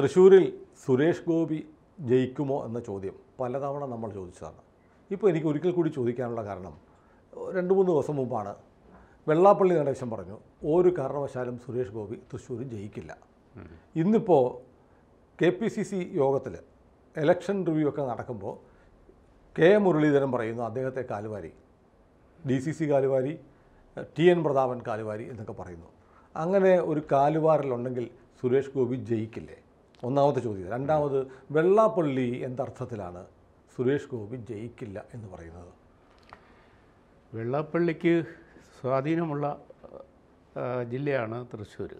തൃശ്ശൂരിൽ സുരേഷ് ഗോപി ജയിക്കുമോ എന്ന ചോദ്യം പലതവണ നമ്മൾ ചോദിച്ചതാണ് ഇപ്പോൾ എനിക്ക് ഒരിക്കൽ കൂടി ചോദിക്കാനുള്ള കാരണം രണ്ട് മൂന്ന് ദിവസം മുമ്പാണ് വെള്ളാപ്പള്ളി നടേശൻ പറഞ്ഞു ഒരു കാരണവശാലും സുരേഷ് ഗോപി തൃശ്ശൂർ ജയിക്കില്ല ഇന്നിപ്പോൾ കെ പി സി സി യോഗത്തിൽ എലക്ഷൻ റിവ്യൂ ഒക്കെ നടക്കുമ്പോൾ കെ മുരളീധരൻ പറയുന്നു അദ്ദേഹത്തെ കാലുവാരി ഡി സി സി കാലുവാരി ടി എൻ പ്രതാപൻ കാലുവാരി എന്നൊക്കെ പറയുന്നു അങ്ങനെ ഒരു കാലുവാരലുണ്ടെങ്കിൽ സുരേഷ് ഗോപി ജയിക്കില്ലേ ഒന്നാമത്തെ ചോദ്യം രണ്ടാമത് വെള്ളാപ്പള്ളി എന്തർത്ഥത്തിലാണ് സുരേഷ് ഗോപി ജയിക്കില്ല എന്ന് പറയുന്നത് വെള്ളാപ്പള്ളിക്ക് സ്വാധീനമുള്ള ജില്ലയാണ് തൃശ്ശൂർ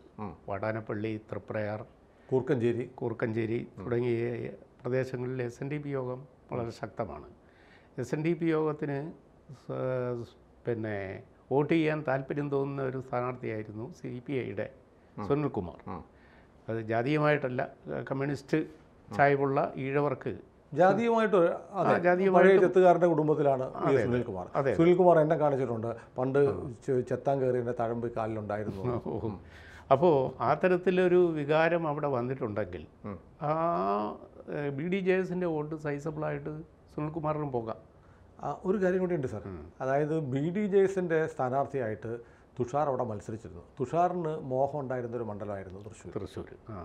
വാടാനപ്പള്ളി തൃപ്രയാർ കൂർക്കഞ്ചേരി കൂർക്കഞ്ചേരി തുടങ്ങിയ പ്രദേശങ്ങളിൽ എസ് എൻ ഡി പി യോഗം വളരെ ശക്തമാണ് എസ് എൻ ഡി പി യോഗത്തിന് പിന്നെ വോട്ട് ചെയ്യാൻ താല്പര്യം തോന്നുന്ന ഒരു സ്ഥാനാർത്ഥിയായിരുന്നു സി പി ഐയുടെ സുനിൽകുമാർ അത് ജാതീയമായിട്ടല്ല കമ്മ്യൂണിസ്റ്റ് ചായ്വുള്ള ഈഴവർക്ക് ജാതീയമായിട്ട് ചെത്തുകാരൻ്റെ കുടുംബത്തിലാണ് സുനിൽകുമാർ സുനിൽകുമാർ എന്നെ കാണിച്ചിട്ടുണ്ട് പണ്ട് ചെത്താൻ കയറി എൻ്റെ തഴമ്പ് കാലിലുണ്ടായിരുന്നു അപ്പോൾ ആ തരത്തിലൊരു വികാരം അവിടെ വന്നിട്ടുണ്ടെങ്കിൽ ആ ബി ഡി ജെ എസിൻ്റെ വോട്ട് സൈസബിളായിട്ട് സുനിൽകുമാറിനും പോകാം ഒരു കാര്യം കൂടിയുണ്ട് സാർ അതായത് ബി ഡി ജെ എസിൻ്റെ സ്ഥാനാർത്ഥിയായിട്ട് തുഷാർ അവിടെ മത്സരിച്ചിരുന്നു തുഷാറിന് മോഹം ഉണ്ടായിരുന്ന ഒരു മണ്ഡലമായിരുന്നു തൃശ്ശൂർ തൃശ്ശൂർ ആ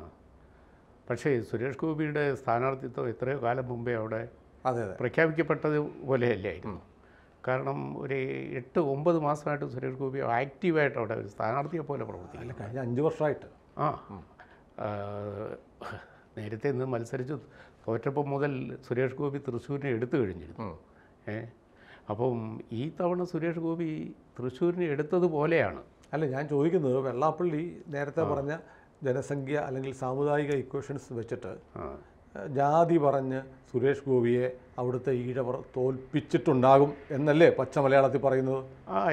പക്ഷേ സുരേഷ് ഗോപിയുടെ സ്ഥാനാർത്ഥിത്വം എത്രയോ കാലം മുമ്പേ അവിടെ അതെ അതെ പ്രഖ്യാപിക്കപ്പെട്ടത് പോലെയല്ലായിരുന്നു കാരണം ഒരു എട്ട് ഒമ്പത് മാസമായിട്ട് സുരേഷ് ഗോപി ആക്റ്റീവായിട്ട് അവിടെ ഒരു സ്ഥാനാർത്ഥിയെ പോലെ പ്രവർത്തിക്കില്ല കഴിഞ്ഞ അഞ്ച് വർഷമായിട്ട് ആ നേരത്തെ ഇന്ന് മത്സരിച്ച് തോറ്റപ്പം മുതൽ സുരേഷ് ഗോപി തൃശ്ശൂരിനെ എടുത്തു കഴിഞ്ഞിരുന്നു ഏഹ് അപ്പം ഈ തവണ സുരേഷ് ഗോപി തൃശ്ശൂരിനെ എടുത്തതുപോലെയാണ് അല്ല ഞാൻ ചോദിക്കുന്നത് വെള്ളാപ്പള്ളി നേരത്തെ പറഞ്ഞ ജനസംഖ്യ അല്ലെങ്കിൽ സാമുദായിക ഇക്വേഷൻസ് വെച്ചിട്ട് ജാതി പറഞ്ഞ് സുരേഷ് ഗോപിയെ അവിടുത്തെ ഈഴവർ തോൽപ്പിച്ചിട്ടുണ്ടാകും എന്നല്ലേ പച്ച മലയാളത്തിൽ പറയുന്നത് ആ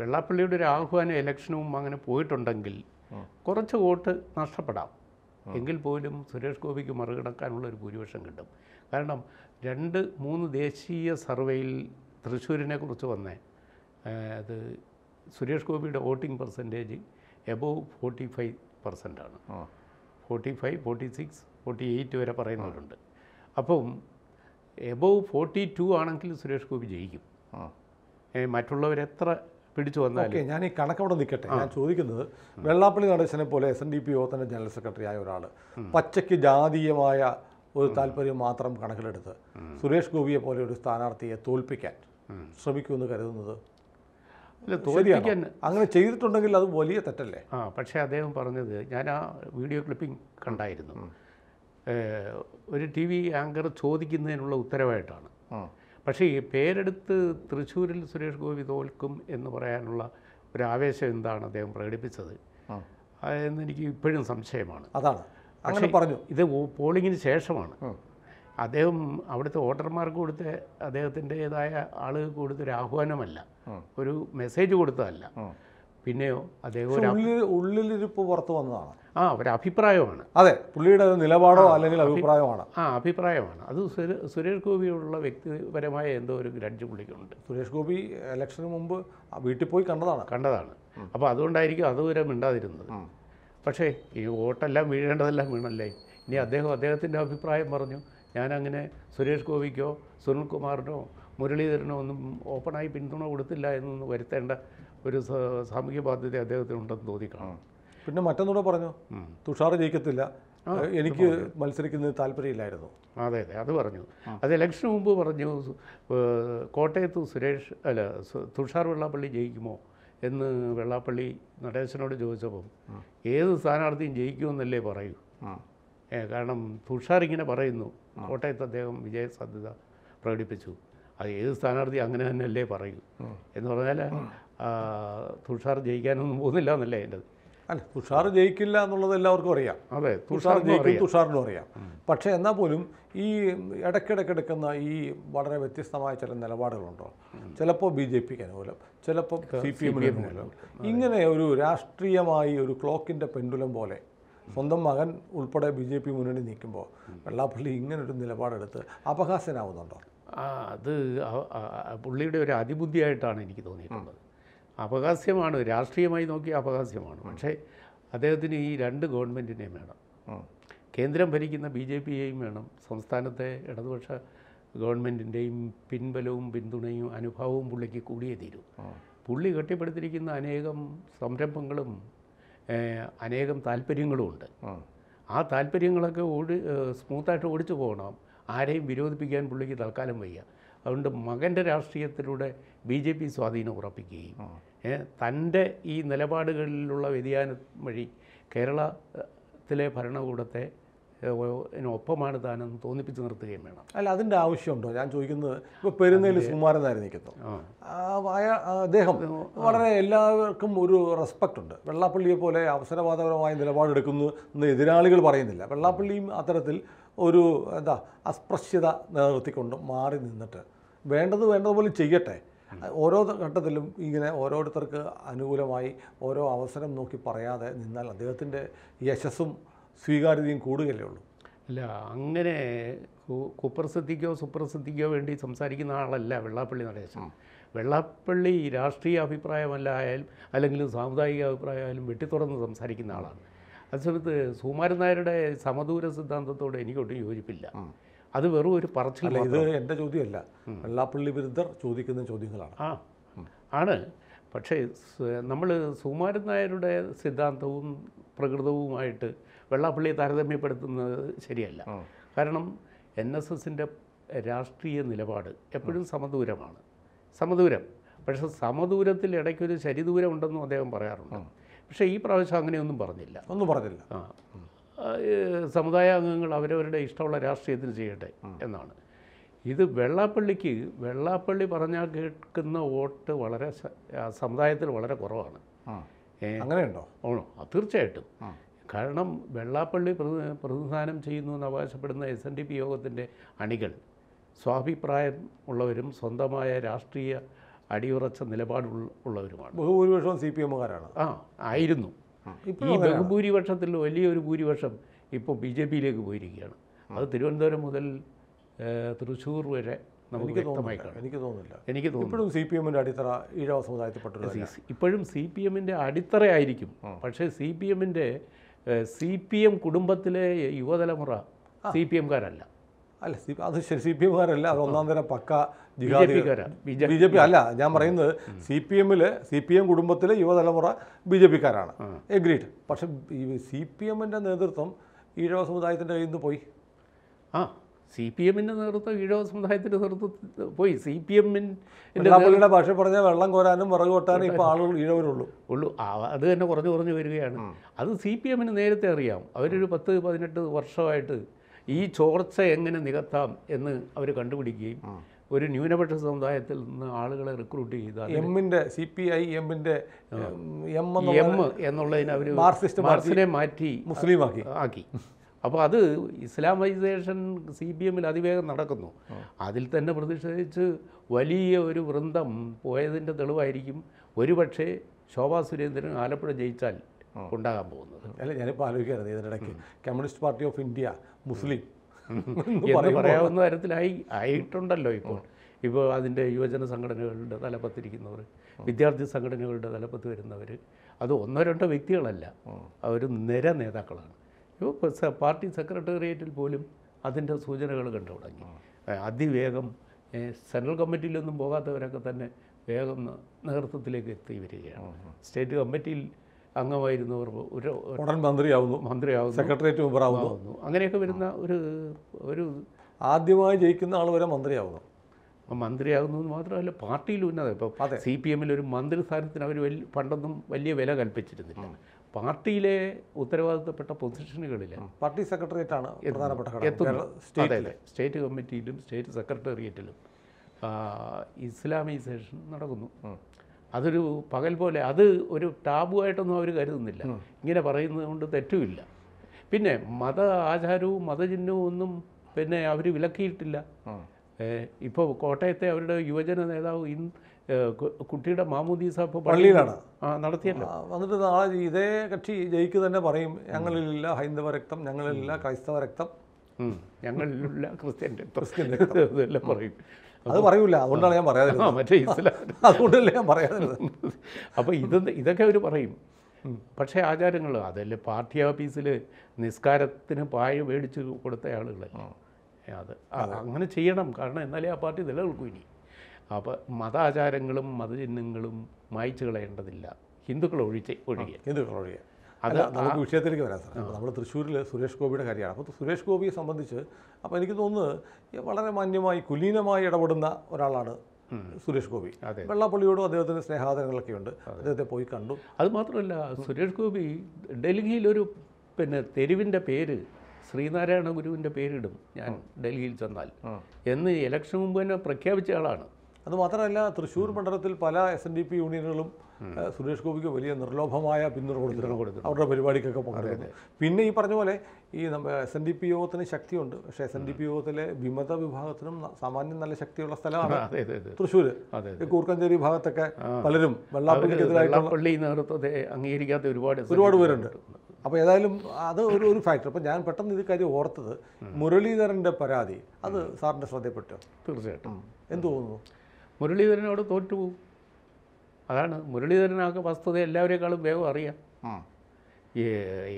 വെള്ളാപ്പള്ളിയുടെ ഒരു ആഹ്വാനം ഇലക്ഷനും അങ്ങനെ പോയിട്ടുണ്ടെങ്കിൽ കുറച്ച് വോട്ട് നഷ്ടപ്പെടാം എങ്കിൽ പോലും സുരേഷ് ഗോപിക്ക് മറികടക്കാനുള്ള ഒരു ഭൂരിപക്ഷം കിട്ടും കാരണം രണ്ട് മൂന്ന് ദേശീയ സർവേയിൽ തൃശ്ശൂരിനെ കുറിച്ച് വന്നേ അത് സുരേഷ് ഗോപിയുടെ voting percentage above forty five പെർസെൻ്റാണ് forty five forty six forty eight വരെ പറയുന്നവരുണ്ട് അപ്പം എബോവ് ഫോർട്ടി ടു ആണെങ്കിൽ സുരേഷ് ഗോപി ജയിക്കും എത്ര പിടിച്ചു വന്നാലും ഞാൻ ഈ കണക്കവിടെ നിൽക്കട്ടെ ഞാൻ ചോദിക്കുന്നത് വെള്ളാപ്പള്ളി നടേശനെ പോലെ എസ് എൻ ഡി പി തന്നെ ജനറൽ സെക്രട്ടറി ആയ ഒരാൾ പച്ചയ്ക്ക് ജാതീയമായ ഒരു താല്പര്യം മാത്രം കണക്കിലെടുത്ത് സുരേഷ് ഗോപിയെ പോലെ ഒരു സ്ഥാനാർത്ഥിയെ തോൽപ്പിക്കാൻ ശ്രമിക്കുമെന്ന് കരുതുന്നത് തോന്നിയാണ് അങ്ങനെ ചെയ്തിട്ടുണ്ടെങ്കിൽ അത് വലിയ തെറ്റല്ലേ ആ പക്ഷേ അദ്ദേഹം പറഞ്ഞത് ഞാൻ ആ വീഡിയോ ക്ലിപ്പിംഗ് കണ്ടായിരുന്നു ഒരു ടി വി ആങ്കർ ചോദിക്കുന്നതിനുള്ള ഉത്തരവായിട്ടാണ് പക്ഷേ ഈ പേരെടുത്ത് തൃശ്ശൂരിൽ സുരേഷ് ഗോപി തോൽക്കും എന്ന് പറയാനുള്ള ഒരു ആവേശം എന്താണ് അദ്ദേഹം പ്രകടിപ്പിച്ചത് അതെന്ന് എനിക്ക് ഇപ്പോഴും സംശയമാണ് അതാണ് അങ്ങനെ പറഞ്ഞു ഇത് പോളിങ്ങിന് ശേഷമാണ് അദ്ദേഹം അവിടുത്തെ വോട്ടർമാർക്ക് കൊടുത്ത അദ്ദേഹത്തിൻ്റെതായ ആളുകൾക്ക് കൊടുത്തൊരു ആഹ്വാനമല്ല ഒരു മെസ്സേജ് കൊടുത്തതല്ല പിന്നെയോ അദ്ദേഹം ഉള്ളിലിരിപ്പ് പുറത്തു വന്നതാണ് ആ ഒരു അഭിപ്രായമാണ് അതെ പുള്ളിയുടെ നിലപാടോ അല്ലെങ്കിൽ അഭിപ്രായമാണ് ആ അഭിപ്രായമാണ് അത് സുരേഷ് ഗോപിയുള്ള വ്യക്തിപരമായ എന്തോ ഒരു ഗ്രഡ്ജ് പുള്ളിക്കുണ്ട് സുരേഷ് ഗോപി ഇലക്ഷന് മുമ്പ് വീട്ടിൽ പോയി കണ്ടതാണ് കണ്ടതാണ് അപ്പോൾ അതുകൊണ്ടായിരിക്കും അതുവരെ മിണ്ടാതിരുന്നത് പക്ഷേ ഈ വോട്ടെല്ലാം വീഴേണ്ടതെല്ലാം വീണല്ലേ ഇനി അദ്ദേഹം അദ്ദേഹത്തിൻ്റെ അഭിപ്രായം പറഞ്ഞു ഞാനങ്ങനെ സുരേഷ് ഗോപിക്കോ സുനിൽകുമാറിനോ മുരളീധരനോ ഒന്നും ഓപ്പണായി പിന്തുണ കൊടുത്തില്ല എന്നൊന്നും വരുത്തേണ്ട ഒരു സാമൂഹ്യ ബാധ്യത അദ്ദേഹത്തിനുണ്ടെന്ന് തോന്നിക്കാണാം പിന്നെ മറ്റൊന്നുകൂടെ പറഞ്ഞു തുഷാർ ജയിക്കത്തില്ല എനിക്ക് മത്സരിക്കുന്നത് താല്പര്യമില്ലായിരുന്നു അതെ അതെ അത് പറഞ്ഞു അത് ഇലക്ഷന് മുമ്പ് പറഞ്ഞു കോട്ടയത്ത് സുരേഷ് അല്ല തുഷാർ വെള്ളാപ്പള്ളി ജയിക്കുമോ എന്ന് വെള്ളാപ്പള്ളി നടേശനോട് ചോദിച്ചപ്പം ഏത് സ്ഥാനാർത്ഥിയും ജയിക്കുമെന്നല്ലേ പറയൂ കാരണം തുഷാർ ഇങ്ങനെ പറയുന്നു കോട്ടയത്ത് അദ്ദേഹം വിജയസാധ്യത പ്രകടിപ്പിച്ചു അത് ഏത് സ്ഥാനാർത്ഥി അങ്ങനെ തന്നെയല്ലേ പറയൂ എന്ന് പറഞ്ഞാൽ തുഷാർ ജയിക്കാനൊന്നും പോകുന്നില്ല എന്നല്ലേ എൻ്റെ അല്ല തുഷാർ ജയിക്കില്ല എന്നുള്ളത് എല്ലാവർക്കും അറിയാം അതെ തുഷാർ ജയിക്കും തുഷാറിനും അറിയാം പക്ഷേ എന്നാൽ പോലും ഈ ഇടയ്ക്കിടയ്ക്ക് എടുക്കുന്ന ഈ വളരെ വ്യത്യസ്തമായ ചില നിലപാടുകളുണ്ടോ ചിലപ്പോൾ ബി ജെ പിക്ക് അനുകൂലം ചിലപ്പോൾ സി പി എമ്മിന് അനുകൂലം ഇങ്ങനെ ഒരു രാഷ്ട്രീയമായി ഒരു ക്ലോക്കിൻ്റെ പെൻഡുലം പോലെ സ്വന്തം മകൻ ഉൾപ്പെടെ ബി ജെ പി മുന്നണി നിൽക്കുമ്പോൾ വെള്ളാപ്പള്ളി ഇങ്ങനൊരു നിലപാടെടുത്ത് അപഹാസ്യനാവുന്നുണ്ടോ അത് പുള്ളിയുടെ ഒരു അതിബുദ്ധിയായിട്ടാണ് എനിക്ക് തോന്നിയിട്ടുള്ളത് അപഹാസ്യമാണ് രാഷ്ട്രീയമായി നോക്കി അപഹാസ്യമാണ് പക്ഷേ അദ്ദേഹത്തിന് ഈ രണ്ട് ഗവൺമെൻറ്റിനെയും വേണം കേന്ദ്രം ഭരിക്കുന്ന ബി ജെ പിയെയും വേണം സംസ്ഥാനത്തെ ഇടതുപക്ഷ ഗവൺമെൻറ്റിൻ്റെയും പിൻബലവും പിന്തുണയും അനുഭവവും പുള്ളിക്ക് കൂടിയേ തീരൂ പുള്ളി കെട്ടിപ്പടുത്തിരിക്കുന്ന അനേകം സംരംഭങ്ങളും അനേകം താല്പര്യങ്ങളുമുണ്ട് ആ താല്പര്യങ്ങളൊക്കെ ഓടി സ്മൂത്തായിട്ട് ഓടിച്ചു പോകണം ആരെയും വിരോധിപ്പിക്കാൻ പുള്ളിക്ക് തൽക്കാലം വയ്യ അതുകൊണ്ട് മകൻ്റെ രാഷ്ട്രീയത്തിലൂടെ ബി ജെ പി സ്വാധീനം ഉറപ്പിക്കുകയും തൻ്റെ ഈ നിലപാടുകളിലുള്ള വ്യതിയാനം വഴി കേരളത്തിലെ ഭരണകൂടത്തെ ഒപ്പമാണ് താനെന്ന് തോന്നിപ്പിച്ച് നിർത്തുകയും വേണം അല്ല അതിൻ്റെ ആവശ്യമുണ്ടോ ഞാൻ ചോദിക്കുന്നത് ഇപ്പോൾ പെരുന്നേൽ സുമാരനായി നിൽക്കുന്നു അദ്ദേഹം വളരെ എല്ലാവർക്കും ഒരു റെസ്പെക്റ്റ് ഉണ്ട് വെള്ളാപ്പള്ളിയെ പോലെ അവസരവാദപരമായ നിലപാടെടുക്കുന്നു എന്ന് എതിരാളികൾ പറയുന്നില്ല വെള്ളാപ്പള്ളിയും അത്തരത്തിൽ ഒരു എന്താ അസ്പൃശ്യത നിലനിർത്തിക്കൊണ്ട് മാറി നിന്നിട്ട് വേണ്ടത് വേണ്ടതുപോലെ ചെയ്യട്ടെ ഓരോ ഘട്ടത്തിലും ഇങ്ങനെ ഓരോരുത്തർക്ക് അനുകൂലമായി ഓരോ അവസരം നോക്കി പറയാതെ നിന്നാൽ അദ്ദേഹത്തിൻ്റെ യശസ്സും സ്വീകാര്യതയും കൂടുകയല്ലേ ഉള്ളൂ അല്ല അങ്ങനെ കുപ്രസിദ്ധിക്കോ സുപ്രസിദ്ധിക്കോ വേണ്ടി സംസാരിക്കുന്ന ആളല്ല വെള്ളാപ്പള്ളി നടേശൻ വെള്ളാപ്പള്ളി രാഷ്ട്രീയ അഭിപ്രായമല്ലായാലും അല്ലെങ്കിൽ സാമുദായിക അഭിപ്രായമായാലും വെട്ടിത്തുറന്ന് സംസാരിക്കുന്ന ആളാണ് സമയത്ത് സുമാരൻ നായരുടെ സമദൂര സിദ്ധാന്തത്തോട് എനിക്കൊട്ടും യോജിപ്പില്ല അത് വെറും ഒരു പറച്ചില്ല ഇത് എൻ്റെ ചോദ്യമല്ല വെള്ളാപ്പള്ളി വിരുദ്ധർ ചോദിക്കുന്ന ചോദ്യങ്ങളാണ് ആ ആണ് പക്ഷേ നമ്മൾ സുമാരൻ നായരുടെ സിദ്ധാന്തവും പ്രകൃതവുമായിട്ട് വെള്ളാപ്പള്ളിയെ താരതമ്യപ്പെടുത്തുന്നത് ശരിയല്ല കാരണം എൻ എസ് എസിൻ്റെ രാഷ്ട്രീയ നിലപാട് എപ്പോഴും സമദൂരമാണ് സമദൂരം പക്ഷേ സമദൂരത്തിൽ ഇടയ്ക്കൊരു ശരിദൂരം ഉണ്ടെന്നും അദ്ദേഹം പറയാറുണ്ട് പക്ഷേ ഈ പ്രാവശ്യം അങ്ങനെയൊന്നും പറഞ്ഞില്ല ഒന്നും പറഞ്ഞില്ല ആ സമുദായ അംഗങ്ങൾ അവരവരുടെ ഇഷ്ടമുള്ള രാഷ്ട്രീയത്തിന് ചെയ്യട്ടെ എന്നാണ് ഇത് വെള്ളാപ്പള്ളിക്ക് വെള്ളാപ്പള്ളി പറഞ്ഞാൽ കേൾക്കുന്ന വോട്ട് വളരെ സമുദായത്തിൽ വളരെ കുറവാണ് അങ്ങനെയുണ്ടോ ഓണോ തീർച്ചയായിട്ടും കാരണം വെള്ളാപ്പള്ളി പ്രതിനിധാനം ചെയ്യുന്നു എന്ന് അവകാശപ്പെടുന്ന എസ് എൻ ഡി പി യോഗത്തിൻ്റെ അണികൾ സ്വാഭിപ്രായം ഉള്ളവരും സ്വന്തമായ രാഷ്ട്രീയ അടിയുറച്ച നിലപാട് ഉള്ളവരുമാണ് ബഹുഭൂരിപക്ഷം സി പി എമ്മുകാരാണ് ആ ആയിരുന്നു ഈ ബഹുഭൂരിപക്ഷത്തിൽ വലിയൊരു ഭൂരിപക്ഷം ഇപ്പോൾ ബി ജെ പിയിലേക്ക് പോയിരിക്കുകയാണ് അത് തിരുവനന്തപുരം മുതൽ തൃശ്ശൂർ വരെ നമുക്ക് തോന്നുന്നില്ല എനിക്ക് തോന്നുന്നില്ല എനിക്ക് തോന്നുന്നു ഇപ്പോഴും സി പി എമ്മിൻ്റെ അടിത്തറ ഈഴവ സമുദായത്തിൽപ്പെട്ട ഇപ്പോഴും സി പി എമ്മിൻ്റെ അടിത്തറയായിരിക്കും പക്ഷേ സി പി എമ്മിൻ്റെ സി പി എം കുടുംബത്തിലെ യുവതലമുറ സി പി എംകാരല്ല അല്ല സി അത് ശരി സി പി എംകാരല്ല അത് ഒന്നാം തരം പക്ക ബി ജെ പി അല്ല ഞാൻ പറയുന്നത് സി പി എമ്മില് സി പി എം കുടുംബത്തിലെ യുവതലമുറ ബി ജെ പിക്കാരാണ് എഗ്രീഡ് പക്ഷെ സി പി എമ്മിൻ്റെ നേതൃത്വം ഈഴവ സമുദായത്തിൻ്റെ കയ്യിൽ നിന്ന് പോയി ആ സി പി എമ്മിൻ്റെ നേതൃത്വം ഈഴവ സമുദായത്തിൻ്റെ നേതൃത്വത്തിൽ പോയി സി പി എമ്മിൻ്റെ ഭാഷ പറഞ്ഞാൽ വെള്ളം കോരാനും പുറകു കൊട്ടാനും ഇപ്പോൾ ആളുകൾ ഈഴവരുള്ളൂ ഉള്ളൂ അത് തന്നെ കുറഞ്ഞു കുറഞ്ഞു വരികയാണ് അത് സി പി എമ്മിന് നേരത്തെ അറിയാം അവരൊരു പത്ത് പതിനെട്ട് വർഷമായിട്ട് ഈ ചോർച്ച എങ്ങനെ നികത്താം എന്ന് അവർ കണ്ടുപിടിക്കുകയും ഒരു ന്യൂനപക്ഷ സമുദായത്തിൽ നിന്ന് ആളുകളെ റിക്രൂട്ട് ചെയ്ത എമ്മിൻ്റെ സി പി ഐ എമ്മിൻ്റെ എം എം എന്നുള്ളതിനെ അവർ മാറ്റി മുസ്ലിം ആക്കി ആക്കി അപ്പോൾ അത് ഇസ്ലാമൈസേഷൻ സി പി എമ്മിൽ അതിവേഗം നടക്കുന്നു അതിൽ തന്നെ പ്രതിഷേധിച്ച് വലിയ ഒരു വൃന്ദം പോയതിൻ്റെ തെളിവായിരിക്കും ഒരുപക്ഷേ ശോഭാ സുരേന്ദ്രൻ ആലപ്പുഴ ജയിച്ചാൽ ഉണ്ടാകാൻ പോകുന്നത് അല്ല ഞാനിപ്പോൾ ആലോചിക്കായിരുന്നു ഇതിനിടയ്ക്ക് communist party of India Muslim എന്ന് പറയാവുന്ന തരത്തിലായി ആയിട്ടുണ്ടല്ലോ ഇപ്പോൾ ഇപ്പോൾ അതിൻ്റെ യുവജന സംഘടനകളുടെ തലപ്പത്തിരിക്കുന്നവർ വിദ്യാർത്ഥി സംഘടനകളുടെ തലപ്പത്ത് വരുന്നവർ അത് ഒന്നോ രണ്ടോ വ്യക്തികളല്ല അവർ നിര നേതാക്കളാണ് ഇപ്പോൾ പാർട്ടി സെക്രട്ടേറിയറ്റിൽ പോലും അതിൻ്റെ സൂചനകൾ കണ്ടു തുടങ്ങി അതിവേഗം സെൻട്രൽ കമ്മിറ്റിയിലൊന്നും പോകാത്തവരൊക്കെ തന്നെ വേഗം നേതൃത്വത്തിലേക്ക് എത്തി വരികയാണ് സ്റ്റേറ്റ് കമ്മിറ്റിയിൽ അംഗമായിരുന്നവർ ഒരു ഉടൻ മന്ത്രിയാവുന്നു മന്ത്രിയാവുന്നു സെക്രട്ടേറിയറ്റ് മെമ്പറാവുന്നു അങ്ങനെയൊക്കെ വരുന്ന ഒരു ഒരു ആദ്യമായി ജയിക്കുന്ന ആൾ വരെ മന്ത്രിയാവുന്നു മന്ത്രിയാകുന്നു മാത്രമല്ല പാർട്ടിയിൽ ഉന്നത ഇപ്പോൾ സി പി എമ്മിൽ ഒരു മന്ത്രി സ്ഥാനത്തിന് അവർ വലിയ പണ്ടൊന്നും വലിയ വില കൽപ്പിച്ചിരുന്നില്ല പാർട്ടിയിലെ ഉത്തരവാദിത്തപ്പെട്ട പൊസിഷനുകളിൽ പാർട്ടി സെക്രട്ടേറിയറ്റാണ് പ്രധാനപ്പെട്ട സ്റ്റേറ്റ് സ്റ്റേറ്റ് കമ്മിറ്റിയിലും സ്റ്റേറ്റ് സെക്രട്ടേറിയറ്റിലും ഇസ്ലാമൈസേഷൻ നടക്കുന്നു അതൊരു പകൽ പോലെ അത് ഒരു ആയിട്ടൊന്നും അവർ കരുതുന്നില്ല ഇങ്ങനെ പറയുന്നത് കൊണ്ട് തെറ്റുമില്ല പിന്നെ മത ആചാരവും മതചിഹ്നവും ഒന്നും പിന്നെ അവർ വിലക്കിയിട്ടില്ല ഇപ്പോൾ കോട്ടയത്തെ അവരുടെ യുവജന നേതാവ് ഇന്ന് കുട്ടിയുടെ മാമൂദീസ പള്ളിയിലാണ് നടത്തിയല്ലോ വന്നിട്ട് നാളെ ഇതേ കക്ഷി ജയിക്കു തന്നെ പറയും ഞങ്ങളിലില്ല ഹൈന്ദവ രക്തം ഞങ്ങളിലില്ല ക്രൈസ്തവ രക്തം ഞങ്ങളിലില്ല ക്രിസ്ത്യൻ ക്രിസ്ത്യൻ രക്തം ഇതെല്ലാം പറയും അത് പറയൂല അതുകൊണ്ടാണ് ഞാൻ പറയാതിരുന്നത് മറ്റേ ഇസ്ലാം അതുകൊണ്ടല്ലേ ഞാൻ പറയാതിരുന്നത് അപ്പോൾ ഇത് ഇതൊക്കെ അവർ പറയും പക്ഷേ ആചാരങ്ങൾ അതല്ല പാർട്ടി ഓഫീസിൽ നിസ്കാരത്തിന് പായ മേടിച്ച് കൊടുത്ത ആളുകളെ അത് അങ്ങനെ ചെയ്യണം കാരണം എന്നാലേ ആ പാർട്ടി നിലനിൽക്കും ഇനി അപ്പോൾ മതാചാരങ്ങളും മതചിഹ്നങ്ങളും മായ്ച്ചു കളയേണ്ടതില്ല ഹിന്ദുക്കൾ ഒഴിച്ച് ഒഴികെ ഹിന്ദുക്കൾ ഒഴികെ അത് നമുക്ക് വിഷയത്തിലേക്ക് വരാം സാർ നമ്മൾ തൃശ്ശൂരിൽ സുരേഷ് ഗോപിയുടെ കാര്യമാണ് അപ്പോൾ സുരേഷ് ഗോപിയെ സംബന്ധിച്ച് അപ്പോൾ എനിക്ക് തോന്നുന്നത് വളരെ മാന്യമായി കുലീനമായി ഇടപെടുന്ന ഒരാളാണ് സുരേഷ് ഗോപി വെള്ളാപ്പള്ളിയോടും അദ്ദേഹത്തിന് സ്നേഹാദരങ്ങളൊക്കെ ഉണ്ട് അദ്ദേഹത്തെ പോയി കണ്ടു അത് മാത്രമല്ല സുരേഷ് ഗോപി ഡൽഹിയിലൊരു പിന്നെ തെരുവിൻ്റെ പേര് ശ്രീനാരായണ ഗുരുവിൻ്റെ പേരിടും ഞാൻ ഡൽഹിയിൽ ചെന്നാൽ എന്ന് ഇലക്ഷൻ മുമ്പ് തന്നെ പ്രഖ്യാപിച്ച ആളാണ് അതുമാത്രമല്ല തൃശ്ശൂർ മണ്ഡലത്തിൽ പല എസ് എൻ ഡി പി യൂണിയനുകളും സുരേഷ് ഗോപിക്ക് വലിയ നിർലോഭമായ പിന്തുണ കൊടുത്തിട്ടുണ്ട് അവരുടെ പരിപാടിക്കൊക്കെ പങ്കെടുക്കുന്നു പിന്നെ ഈ പറഞ്ഞ പോലെ ഈ എസ് എൻ ഡി പി യോഗത്തിന് ശക്തിയുണ്ട് പക്ഷേ എസ് എൻ ഡി പി യോഗത്തിലെ വിമത വിഭാഗത്തിനും സാമാന്യം നല്ല ശക്തിയുള്ള സ്ഥലമാണ് തൃശ്ശൂർ കൂർക്കഞ്ചേരി ഭാഗത്തൊക്കെ പലരും വെള്ളാപ്പള്ളിക്കെതിരായിട്ടുള്ള നേതൃത്വത്തെ അംഗീകരിക്കാത്ത ഒരുപാട് ഒരുപാട് പേരുണ്ട് അപ്പോൾ ഏതായാലും അത് ഒരു ഒരു ഫാക്ടർ അപ്പോൾ ഞാൻ പെട്ടെന്ന് ഇത് കാര്യം ഓർത്തത് മുരളീധരൻ്റെ പരാതി അത് സാറിൻ്റെ ശ്രദ്ധപ്പെട്ടു തീർച്ചയായിട്ടും എന്ത് തോന്നുന്നു മുരളീധരനോട് തോറ്റുപോകും അതാണ് മുരളീധരനാകെ വസ്തുത എല്ലാവരെക്കാളും വേഗം അറിയാം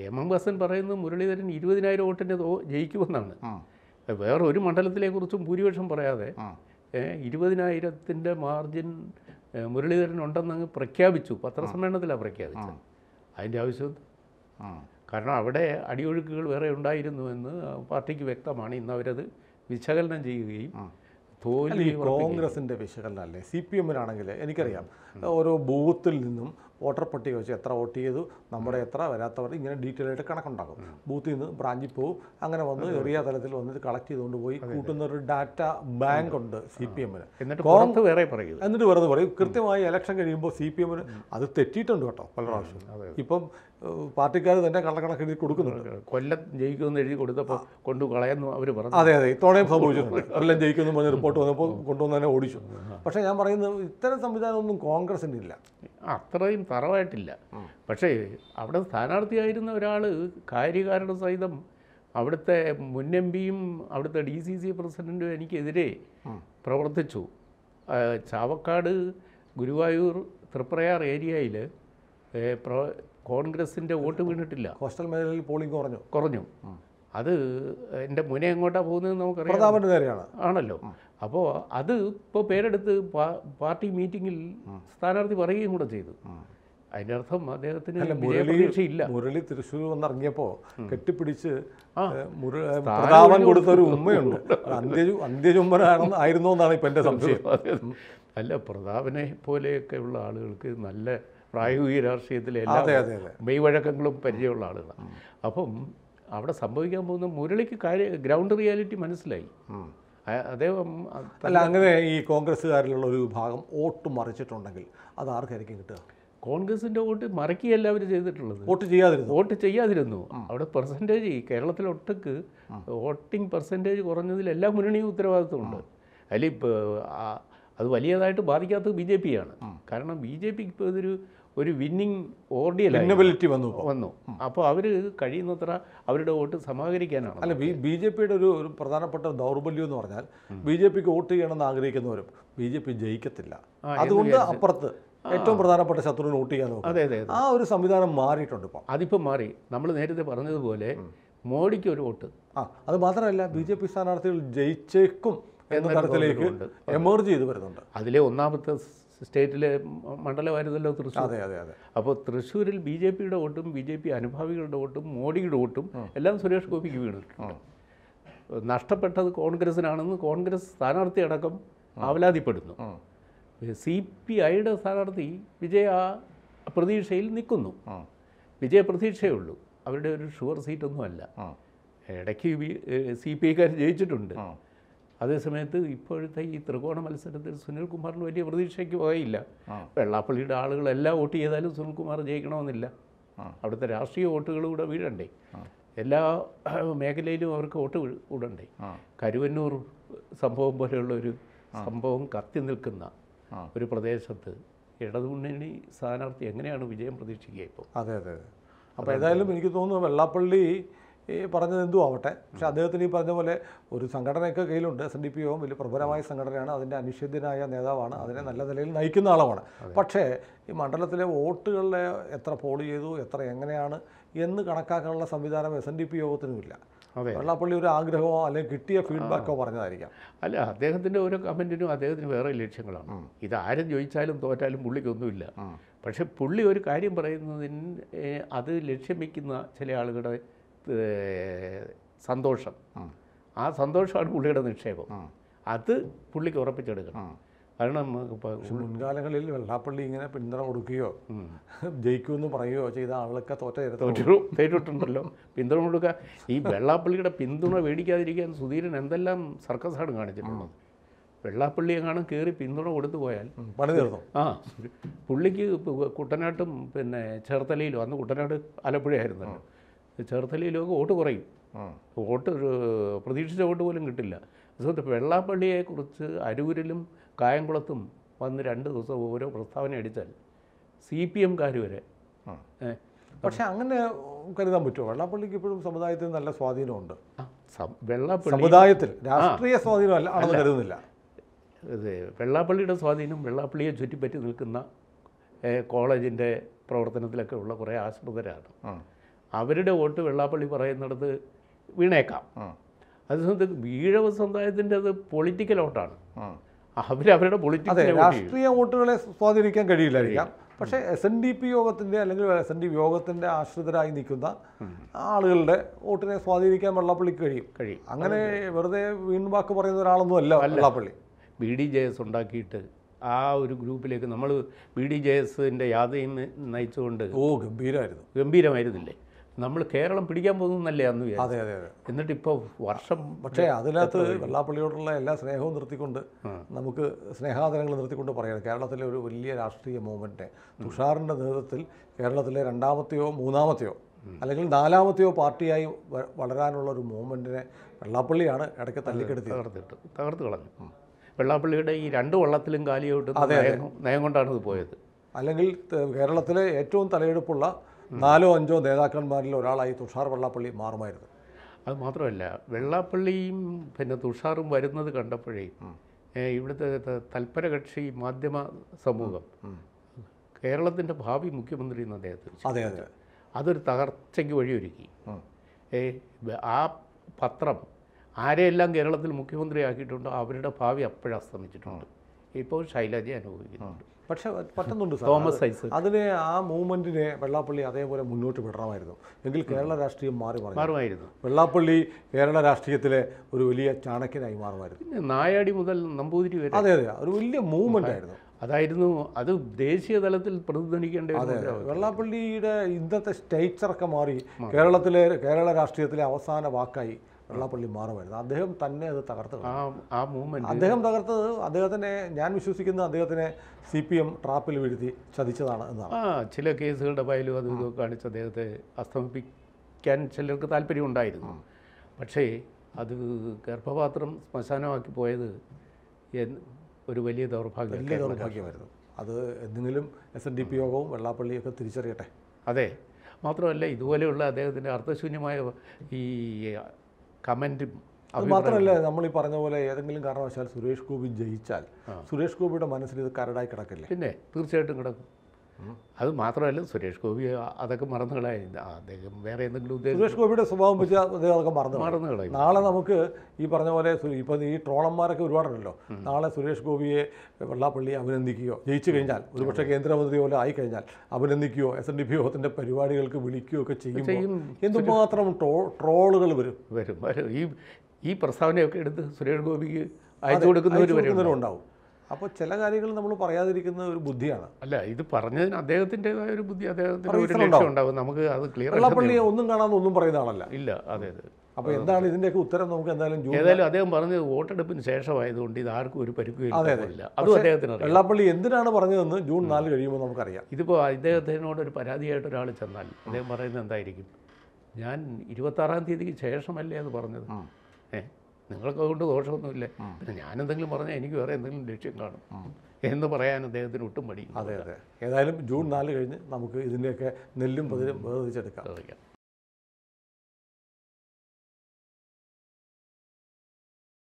എം എം ബസൻ പറയുന്നത് മുരളീധരൻ ഇരുപതിനായിരം വോട്ടിൻ്റെ ജയിക്കുമെന്നാണ് വേറെ ഒരു മണ്ഡലത്തിലെക്കുറിച്ചും ഭൂരിപക്ഷം പറയാതെ ഇരുപതിനായിരത്തിൻ്റെ മാർജിൻ മുരളീധരൻ ഉണ്ടെന്നങ്ങ് പ്രഖ്യാപിച്ചു പത്രസമ്മേളനത്തിലാണ് പ്രഖ്യാപിച്ചത് അതിൻ്റെ ആവശ്യം കാരണം അവിടെ അടിയൊഴുക്കുകൾ വേറെ ഉണ്ടായിരുന്നുവെന്ന് പാർട്ടിക്ക് വ്യക്തമാണ് ഇന്ന് അവരത് വിശകലനം ചെയ്യുകയും തോൽവി കോൺഗ്രസിന്റെ വിശകലനം അല്ലേ സി പി എമ്മിനാണെങ്കിൽ എനിക്കറിയാം ഓരോ ബൂത്തിൽ നിന്നും വോട്ടർ പട്ടിക വെച്ച് എത്ര വോട്ട് ചെയ്തു നമ്മുടെ എത്ര വരാത്തവർ ഇങ്ങനെ ഡീറ്റെയിൽ ആയിട്ട് കണക്കുണ്ടാകും ബൂത്തിൽ നിന്ന് ബ്രാഞ്ചിൽ പോകും അങ്ങനെ വന്ന് ഏറിയ തലത്തിൽ വന്നിട്ട് കളക്ട് ചെയ്തുകൊണ്ട് പോയി കൂട്ടുന്ന ഒരു ഡാറ്റ ബാങ്ക് ഉണ്ട് സി പി എമ്മിന് എന്നിട്ട് വേറെ പറയും എന്നിട്ട് വെറുതെ പറയും കൃത്യമായി ഇലക്ഷൻ കഴിയുമ്പോൾ സി പി എമ്മിന് അത് തെറ്റിയിട്ടുണ്ട് കേട്ടോ പല പ്രാവശ്യം ഇപ്പം പാർട്ടിക്കാർ തന്നെ കള്ളക്കണക്ക് എഴുതി കൊടുക്കുന്നുണ്ട് കൊല്ലം ജയിക്കുമെന്ന് എഴുതി കൊടുത്തപ്പോൾ കൊണ്ടു കളയെന്ന് അവർ പറഞ്ഞു അതെ അതെ ഇത്തവണയും സംഭവിച്ചിട്ടുണ്ട് കൊല്ലം ജയിക്കുമെന്ന് പറഞ്ഞ റിപ്പോർട്ട് വന്നപ്പോൾ കൊണ്ടുവന്ന് തന്നെ ഓടിച്ചു പക്ഷേ ഞാൻ പറയുന്നത് ഇത്തരം സംവിധാനമൊന്നും കോൺഗ്രസിന് ഇല്ല അത്രയും തറവായിട്ടില്ല പക്ഷേ അവിടെ സ്ഥാനാർത്ഥിയായിരുന്ന ഒരാൾ കാര്യകാരണ സഹിതം അവിടുത്തെ മുൻ എം പിയും അവിടുത്തെ ഡി സി സി പ്രസിഡൻറ്റും എനിക്കെതിരെ പ്രവർത്തിച്ചു ചാവക്കാട് ഗുരുവായൂർ തൃപ്രയാർ ഏരിയയിൽ കോൺഗ്രസിൻ്റെ വോട്ട് വീണിട്ടില്ല കോസ്റ്റൽ മേഖലയിൽ പോളിംഗ് കുറഞ്ഞു കുറഞ്ഞു അത് എൻ്റെ മുനെ എങ്ങോട്ടാണ് പോകുന്നതെന്ന് നമുക്കറിയാം ആണല്ലോ അപ്പോൾ അത് ഇപ്പോൾ പേരെടുത്ത് പാർട്ടി മീറ്റിങ്ങിൽ സ്ഥാനാർത്ഥി പറയുകയും കൂടെ ചെയ്തു അതിൻ്റെ അർത്ഥം അദ്ദേഹത്തിന് ഇല്ല മുരളി തൃശ്ശൂർ വന്നിറങ്ങിയപ്പോ കെട്ടിപ്പിടിച്ച് പ്രതാപൻ കൊടുത്ത ഒരു ഉമ്മയുണ്ട് അന്ത്യജു അന്ത്യചുംബനാണെന്ന് ആയിരുന്നു എന്നാണ് ഇപ്പം എൻ്റെ സംശയം അല്ല പ്രതാപനെ ഉള്ള ആളുകൾക്ക് നല്ല പ്രായോഗിക രാഷ്ട്രീയത്തിലെ എല്ലാ മെയ്വഴക്കങ്ങളും പരിചയമുള്ള ആളുകളാണ് അപ്പം അവിടെ സംഭവിക്കാൻ പോകുന്ന മുരളിക്ക് കാര്യ ഗ്രൗണ്ട് റിയാലിറ്റി മനസ്സിലായി അദ്ദേഹം അല്ല അങ്ങനെ ഈ കോൺഗ്രസ്സുകാരിലുള്ള ഒരു വിഭാഗം വോട്ട് മറിച്ചിട്ടുണ്ടെങ്കിൽ അത് ആർക്കായിരിക്കും കിട്ടുക കോൺഗ്രസിന്റെ വോട്ട് മറക്കി എല്ലാവരും ചെയ്തിട്ടുള്ളത് വോട്ട് ചെയ്യാതിരുന്നു വോട്ട് ചെയ്യാതിരുന്നു അവിടെ പെർസെൻറ്റേജ് ഒട്ടക്ക് വോട്ടിംഗ് പെർസെൻറ്റേജ് കുറഞ്ഞതിൽ എല്ലാ മുന്നണിയും ഉത്തരവാദിത്വമുണ്ട് അതിൽ അത് വലിയതായിട്ട് ബാധിക്കാത്തത് ബി ജെ കാരണം ബി ജെ പിക്ക് ഇപ്പോൾ ഇതൊരു ഒരു വിന്നിങ് ഓർഡിയബിലിറ്റി വന്നു വന്നു അപ്പോൾ അവർ കഴിയുന്നത്ര അവരുടെ വോട്ട് സമാഹരിക്കാനാണ് അല്ല ബി ജെ പിയുടെ ഒരു ഒരു പ്രധാനപ്പെട്ട ദൗർബല്യം എന്ന് പറഞ്ഞാൽ ബി ജെ പിക്ക് വോട്ട് ചെയ്യണമെന്ന് ആഗ്രഹിക്കുന്നവരും ബി ജെ പി ജയിക്കത്തില്ല അതുകൊണ്ട് അപ്പുറത്ത് ഏറ്റവും പ്രധാനപ്പെട്ട ശത്രുവിനെ നോട്ട് നോക്കും അതെ അതെ ആ ഒരു സംവിധാനം മാറിയിട്ടുണ്ട് ഇപ്പം അതിപ്പോൾ മാറി നമ്മൾ നേരത്തെ പറഞ്ഞതുപോലെ മോഡിക്ക് ഒരു വോട്ട് ആ അത് മാത്രമല്ല ബി ജെ പി സ്ഥാനാർത്ഥികൾ ജയിച്ചേക്കും എന്ന തരത്തിലേക്ക് എമർജ് ചെയ്ത് വരുന്നുണ്ട് അതിലെ ഒന്നാമത്തെ സ്റ്റേറ്റിലെ മണ്ഡലമായിരുന്നല്ലോ തൃശ്ശൂർ അതെ അതെ അതെ അപ്പോൾ തൃശ്ശൂരിൽ ബി ജെ പിയുടെ വോട്ടും ബി ജെ പി അനുഭാവികളുടെ വോട്ടും മോഡിയുടെ വോട്ടും എല്ലാം സുരേഷ് ഗോപിക്ക് വീണിട്ടുണ്ട് നഷ്ടപ്പെട്ടത് കോൺഗ്രസിനാണെന്ന് കോൺഗ്രസ് സ്ഥാനാർത്ഥി അടക്കം ആവലാതിപ്പെടുന്നു സി പി ഐയുടെ സ്ഥാനാർത്ഥി വിജയ പ്രതീക്ഷയിൽ നിൽക്കുന്നു വിജയ പ്രതീക്ഷയുള്ളൂ അവരുടെ ഒരു ഷുവർ സീറ്റൊന്നുമല്ല ഇടയ്ക്ക് സി പി ഐക്കാർ ജയിച്ചിട്ടുണ്ട് അതേസമയത്ത് ഇപ്പോഴത്തെ ഈ ത്രികോണ മത്സരത്തിൽ സുനിൽകുമാറിന് വലിയ പ്രതീക്ഷയ്ക്ക് പോകയില്ല വെള്ളാപ്പള്ളിയുടെ ആളുകളെല്ലാം വോട്ട് ചെയ്താലും സുനിൽകുമാർ ജയിക്കണമെന്നില്ല അവിടുത്തെ രാഷ്ട്രീയ വോട്ടുകൾ കൂടെ വീഴണ്ടേ എല്ലാ മേഖലയിലും അവർക്ക് വോട്ട് കൂടണ്ടേ കരുവന്നൂർ സംഭവം പോലെയുള്ളൊരു ഒരു സംഭവം കത്തി നിൽക്കുന്ന ഒരു പ്രദേശത്ത് ഇടതുമുന്നണി സ്ഥാനാർത്ഥി എങ്ങനെയാണ് വിജയം പ്രതീക്ഷിക്കുക ഇപ്പോൾ അതെ അതെ അപ്പോൾ ഏതായാലും എനിക്ക് തോന്നുന്നു വെള്ളാപ്പള്ളി പറഞ്ഞത് എന്തും ആവട്ടെ പക്ഷെ അദ്ദേഹത്തിന് ഈ പറഞ്ഞ പോലെ ഒരു സംഘടനയൊക്കെ കയ്യിലുണ്ട് എസ് ഡി പി ഒ വലിയ പ്രബലമായ സംഘടനയാണ് അതിൻ്റെ അനിഷേധ്യനായ നേതാവാണ് അതിനെ നല്ല നിലയിൽ നയിക്കുന്ന ആളാണ് പക്ഷേ ഈ മണ്ഡലത്തിലെ വോട്ടുകളിലെ എത്ര പോൾ ചെയ്തു എത്ര എങ്ങനെയാണ് എന്ന് കണക്കാക്കാനുള്ള സംവിധാനം എസ് എൻ ഡി പി യോഗത്തിനുമില്ല വെള്ളാപ്പള്ളി ഒരു ആഗ്രഹമോ അല്ലെങ്കിൽ കിട്ടിയ ഫീഡ്ബാക്കോ പറഞ്ഞതായിരിക്കാം അല്ല അദ്ദേഹത്തിൻ്റെ ഓരോ കമൻറ്റിനും അദ്ദേഹത്തിന് വേറെ ലക്ഷ്യങ്ങളാണ് ഇത് ആരും ചോദിച്ചാലും തോറ്റാലും പുള്ളിക്കൊന്നുമില്ല പക്ഷെ പുള്ളി ഒരു കാര്യം പറയുന്നതിന് അത് ലക്ഷ്യം വയ്ക്കുന്ന ചില ആളുകളുടെ സന്തോഷം ആ സന്തോഷമാണ് പുള്ളിയുടെ നിക്ഷേപം അത് പുള്ളിക്ക് ഉറപ്പിച്ചെടുക്കണം കാരണം മുൻകാലങ്ങളിൽ വെള്ളാപ്പള്ളി ഇങ്ങനെ പിന്തുണ കൊടുക്കുകയോ ജയിക്കുമെന്ന് പറയുകയോ ചെയ്ത ആളുകളൊക്കെ തോറ്റ തോറ്റിട്ടുണ്ടല്ലോ പിന്തുണ കൊടുക്കുക ഈ വെള്ളാപ്പള്ളിയുടെ പിന്തുണ മേടിക്കാതിരിക്കാൻ സുധീരൻ എന്തെല്ലാം സർക്കസാണ് കാണിച്ചിട്ടുള്ളത് വെള്ളാപ്പള്ളി എങ്ങാനും കയറി പിന്തുണ കൊടുത്തു പോയാൽ പണി തീർന്നു ആ പുള്ളിക്ക് കുട്ടനാട്ടും പിന്നെ ചേർത്തലയിലും അന്ന് കുട്ടനാട് ആലപ്പുഴയായിരുന്നു ചേർത്തലയിലോ വോട്ട് കുറയും വോട്ട് പ്രതീക്ഷിച്ച വോട്ട് പോലും കിട്ടില്ല അതുകൊണ്ട് വെള്ളാപ്പള്ളിയെക്കുറിച്ച് അരൂരിലും കായംകുളത്തും വന്ന് രണ്ട് ദിവസം ഓരോ പ്രസ്താവന അടിച്ചാൽ സി പി എംകാർ വരെ പക്ഷെ അങ്ങനെ കരുതാൻ പറ്റുമോ വെള്ളാപ്പള്ളിക്ക് ഇപ്പോഴും സമുദായത്തിൽ നല്ല സ്വാധീനമുണ്ട് വെള്ളാപ്പള്ളി സമുദായത്തിൽ രാഷ്ട്രീയ സ്വാധീനമല്ല കരുതുന്നില്ല വെള്ളാപ്പള്ളിയുടെ സ്വാധീനം വെള്ളാപ്പള്ളിയെ ചുറ്റിപ്പറ്റി നിൽക്കുന്ന കോളേജിൻ്റെ പ്രവർത്തനത്തിലൊക്കെ ഉള്ള കുറേ ആശ്രിതരാണ് അവരുടെ വോട്ട് വെള്ളാപ്പള്ളി പറയുന്നിടത്ത് വീണേക്കാം അതേസമയത്ത് ഈഴവ സമുദായത്തിൻ്റെ അത് പൊളിറ്റിക്കൽ വോട്ടാണ് അവരവരുടെ പൊളിറ്റിക്സ് അതെ രാഷ്ട്രീയ വോട്ടുകളെ സ്വാധീനിക്കാൻ കഴിയില്ലായിരിക്കാം പക്ഷെ എസ് എൻ ഡി പി യോഗത്തിൻ്റെ അല്ലെങ്കിൽ എസ് എൻ ഡി പി യോഗത്തിൻ്റെ ആശ്രിതരായി നിൽക്കുന്ന ആളുകളുടെ വോട്ടിനെ സ്വാധീനിക്കാൻ വെള്ളാപ്പള്ളിക്ക് കഴിയും കഴിയും അങ്ങനെ വെറുതെ വീൺവാക്ക് പറയുന്ന ഒരാളൊന്നും അല്ല Vellappally B D J S ഉണ്ടാക്കിയിട്ട് ആ ഒരു ഗ്രൂപ്പിലേക്ക് നമ്മൾ ബി ഡി ജെ എസിൻ്റെ യാതയും നയിച്ചുകൊണ്ട് ഓ ഗംഭീരമായിരുന്നു ഗംഭീരമായിരുന്നില്ലേ നമ്മൾ കേരളം പിടിക്കാൻ പോകുന്നല്ലേ അന്ന് അതെ അതെ അതെ എന്നിട്ട് ഇപ്പോൾ വർഷം പക്ഷേ അതിനകത്ത് വെള്ളാപ്പള്ളിയോടുള്ള എല്ലാ സ്നേഹവും നിർത്തിക്കൊണ്ട് നമുക്ക് സ്നേഹാദരങ്ങൾ നിർത്തിക്കൊണ്ട് പറയാം കേരളത്തിലെ ഒരു വലിയ രാഷ്ട്രീയ മൂവ്മെൻറ്റ് തുഷാറിൻ്റെ നേതൃത്വത്തിൽ കേരളത്തിലെ രണ്ടാമത്തെയോ മൂന്നാമത്തെയോ അല്ലെങ്കിൽ നാലാമത്തെയോ പാർട്ടിയായി വളരാനുള്ള ഒരു മൂവ്മെൻറ്റിനെ വെള്ളാപ്പള്ളിയാണ് ഇടയ്ക്ക് തല്ലിക്കെടുത്തി തകർത്തിട്ട് തകർത്ത് കളഞ്ഞു വെള്ളാപ്പള്ളിയുടെ ഈ രണ്ട് വള്ളത്തിലും കാലിയോട്ട് നയം കൊണ്ടാണ് ഇത് പോയത് അല്ലെങ്കിൽ കേരളത്തിലെ ഏറ്റവും തലയെടുപ്പുള്ള നാലോ അഞ്ചോ നേതാക്കന്മാരിൽ ഒരാളായി തുഷാർ വെള്ളാപ്പള്ളി മാറുമായിരുന്നു അത് മാത്രമല്ല വെള്ളാപ്പള്ളിയും പിന്നെ തുഷാറും വരുന്നത് കണ്ടപ്പോഴേ ഇവിടുത്തെ തൽപരകക്ഷി മാധ്യമ സമൂഹം കേരളത്തിൻ്റെ ഭാവി മുഖ്യമന്ത്രി എന്ന് അദ്ദേഹത്തിന് അതെ അതെ അതൊരു തകർച്ചയ്ക്ക് വഴിയൊരുക്കി ആ പത്രം ആരെയെല്ലാം കേരളത്തിൽ മുഖ്യമന്ത്രി ആക്കിയിട്ടുണ്ടോ അവരുടെ ഭാവി അസ്തമിച്ചിട്ടുണ്ട് ഇപ്പോൾ ശൈലജി അനുഭവിക്കുന്നുണ്ട് പക്ഷേ പറ്റുന്നുണ്ട് തോമസ് ഐസ് അതിനെ ആ മൂവ്മെന്റിനെ വെള്ളാപ്പള്ളി അതേപോലെ മുന്നോട്ട് വിടണമായിരുന്നു എങ്കിൽ കേരള രാഷ്ട്രീയം മാറി മാറുമായിരുന്നു വെള്ളാപ്പള്ളി കേരള രാഷ്ട്രീയത്തിലെ ഒരു വലിയ ചാണക്യനായി മാറുമായിരുന്നു പിന്നെ നായാടി മുതൽ നമ്പൂതിരി വരെ അതെ അതെ ഒരു വലിയ മൂവ്മെന്റ് ആയിരുന്നു അതായിരുന്നു അത് ദേശീയ തലത്തിൽ പ്രതിധ്വനിക്കേണ്ട വെള്ളാപ്പള്ളിയുടെ ഇന്നത്തെ സ്റ്റേറ്റ്സറൊക്കെ മാറി കേരളത്തിലെ കേരള രാഷ്ട്രീയത്തിലെ അവസാന വാക്കായി വെള്ളാപ്പള്ളി മാറുമായിരുന്നു അദ്ദേഹം തന്നെ അത് തകർത്തത് ആ അദ്ദേഹം തകർത്തത് അദ്ദേഹത്തിനെ ഞാൻ വിശ്വസിക്കുന്ന അദ്ദേഹത്തിനെ സി പി എം ട്രാപ്പിൽ വീഴ്ത്തി ചതിച്ചതാണ് എന്നാണ് ആ ചില കേസുകളുടെ ഫയലും അത് കാണിച്ച് അദ്ദേഹത്തെ അസ്തമിപ്പിക്കാൻ ചിലർക്ക് താല്പര്യം ഉണ്ടായിരുന്നു പക്ഷേ അത് ഗർഭപാത്രം ശ്മശാനമാക്കി പോയത് ഒരു വലിയ ദൗർഭാഗ്യം വലിയ ദൗർഭാഗ്യമായിരുന്നു അത് എന്തെങ്കിലും എസ് എൻ ഡി പി യോഗവും വെള്ളാപ്പള്ളിയൊക്കെ തിരിച്ചറിയട്ടെ അതെ മാത്രമല്ല ഇതുപോലെയുള്ള അദ്ദേഹത്തിൻ്റെ അർത്ഥശൂന്യമായ ഈ കമൻറ്റും അത് മാത്രമല്ല നമ്മൾ ഈ പറഞ്ഞ പോലെ ഏതെങ്കിലും കാരണവശാൽ സുരേഷ് ഗോപി ജയിച്ചാൽ സുരേഷ് ഗോപിയുടെ മനസ്സിൽ ഇത് കരടായി കിടക്കില്ല പിന്നെ തീർച്ചയായിട്ടും കിടക്കും അത് മാത്രമല്ല സുരേഷ് ഗോപി അതൊക്കെ മറന്നുകളായി അദ്ദേഹം വേറെ എന്തെങ്കിലും ഉദ്ദേശം സുരേഷ് ഗോപിയുടെ സ്വഭാവം വെച്ച് അദ്ദേഹം അതൊക്കെ മറന്നു മറന്നുകളായി നാളെ നമുക്ക് ഈ പറഞ്ഞ പോലെ ഇപ്പം ഈ ട്രോളന്മാരൊക്കെ ഒരുപാടുണ്ടല്ലോ നാളെ സുരേഷ് ഗോപിയെ വെള്ളാപ്പള്ളി അഭിനന്ദിക്കുകയോ ജയിച്ചു കഴിഞ്ഞാൽ ഒരുപക്ഷെ കേന്ദ്രമന്ത്രി പോലെ ആയി കഴിഞ്ഞാൽ അഭിനന്ദിക്കുകയോ എസ് എൻ ഡി പി യോഗത്തിൻ്റെ പരിപാടികൾക്ക് വിളിക്കുകയോ ഒക്കെ ചെയ്യും എന്തുമാത്രം ട്രോ ട്രോളുകൾ വരും വരും വരും ഈ ഈ പ്രസ്താവനയൊക്കെ എടുത്ത് സുരേഷ് ഗോപിക്ക് അയച്ചു ഉണ്ടാവും അപ്പോൾ ചില കാര്യങ്ങൾ നമ്മൾ പറയാതിരിക്കുന്ന ഒരു ബുദ്ധിയാണ് അല്ല ഇത് പറഞ്ഞതിന് അദ്ദേഹത്തിൻ്റെതായ ഒരു ബുദ്ധി അദ്ദേഹത്തിന് ഒരു നമുക്ക് അത് ക്ലിയർ വെള്ളാപ്പള്ളി ഒന്നും കാണാതെ ഒന്നും പറയുന്ന ആളല്ല ഇല്ല അതെ അതെ അപ്പോൾ എന്താണ് ഇതിൻ്റെയൊക്കെ ഉത്തരം നമുക്ക് എന്തായാലും ഏതായാലും അദ്ദേഹം പറഞ്ഞത് വോട്ടെടുപ്പിന് ശേഷമായതുകൊണ്ട് ഇത് ആർക്കും ഒരു പരിക്കുകയില്ല അതും അദ്ദേഹത്തിന് വെള്ളാപ്പള്ളി എന്തിനാണ് പറഞ്ഞതെന്ന് ജൂൺ നാല് കഴിയുമ്പോൾ നമുക്കറിയാം ഇതിപ്പോൾ അദ്ദേഹത്തിനോട് ഒരു പരാതിയായിട്ട് ഒരാൾ ചെന്നാൽ അദ്ദേഹം പറയുന്നത് എന്തായിരിക്കും ഞാൻ ഇരുപത്താറാം തീയതിക്ക് ശേഷമല്ലേ അത് പറഞ്ഞത് ഏഹ് നിങ്ങൾക്ക് അതുകൊണ്ട് ദോഷമൊന്നുമില്ല പിന്നെ ഞാൻ എന്തെങ്കിലും പറഞ്ഞാൽ എനിക്ക് വേറെ എന്തെങ്കിലും ലക്ഷ്യം കാണും എന്ന് പറയാൻ അദ്ദേഹത്തിന് ഒട്ടും മടിയും അതെ അതെ ഏതായാലും ജൂൺ നാല് കഴിഞ്ഞ് നമുക്ക് ഇതിൻ്റെയൊക്കെ നെല്ലും പതിലും വേർതിരിച്ചെടുക്കാം